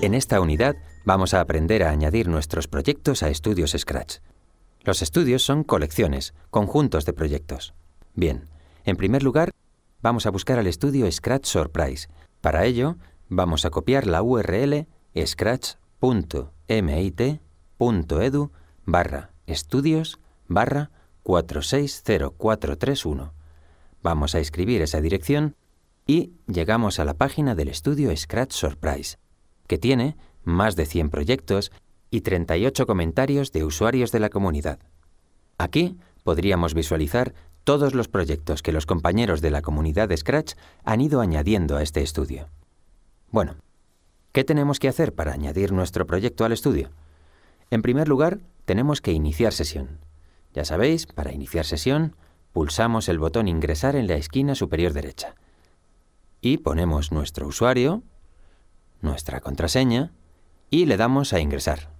En esta unidad vamos a aprender a añadir nuestros proyectos a estudios Scratch. Los estudios son colecciones, conjuntos de proyectos. Bien, en primer lugar, vamos a buscar al estudio Scratch Surprise. Para ello, vamos a copiar la URL scratch.mit.edu barra estudios barra 460431. Vamos a escribir esa dirección y llegamos a la página del estudio Scratch Surprise que tiene más de 100 proyectos y 38 comentarios de usuarios de la comunidad. Aquí podríamos visualizar todos los proyectos que los compañeros de la comunidad de Scratch han ido añadiendo a este estudio. Bueno, ¿qué tenemos que hacer para añadir nuestro proyecto al estudio? En primer lugar, tenemos que iniciar sesión. Ya sabéis, para iniciar sesión, pulsamos el botón Ingresar en la esquina superior derecha y ponemos nuestro usuario, nuestra contraseña y le damos a ingresar.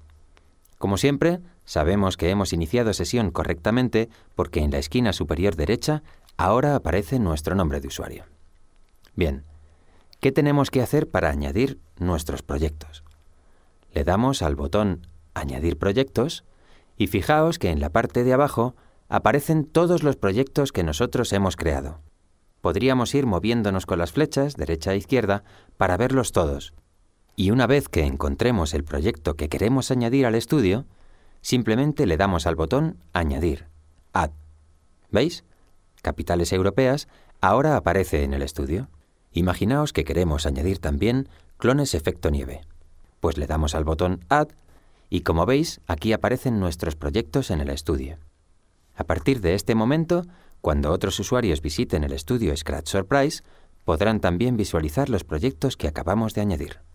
Como siempre, sabemos que hemos iniciado sesión correctamente porque en la esquina superior derecha ahora aparece nuestro nombre de usuario. Bien, ¿qué tenemos que hacer para añadir nuestros proyectos? Le damos al botón Añadir proyectos y fijaos que en la parte de abajo aparecen todos los proyectos que nosotros hemos creado. Podríamos ir moviéndonos con las flechas, derecha e izquierda, para verlos todos, y una vez que encontremos el proyecto que queremos añadir al estudio, simplemente le damos al botón Añadir, Add. ¿Veis? Capitales europeas ahora aparece en el estudio. Imaginaos que queremos añadir también clones efecto nieve. Pues le damos al botón Add y como veis aquí aparecen nuestros proyectos en el estudio. A partir de este momento, cuando otros usuarios visiten el estudio Scratch Surprise, podrán también visualizar los proyectos que acabamos de añadir.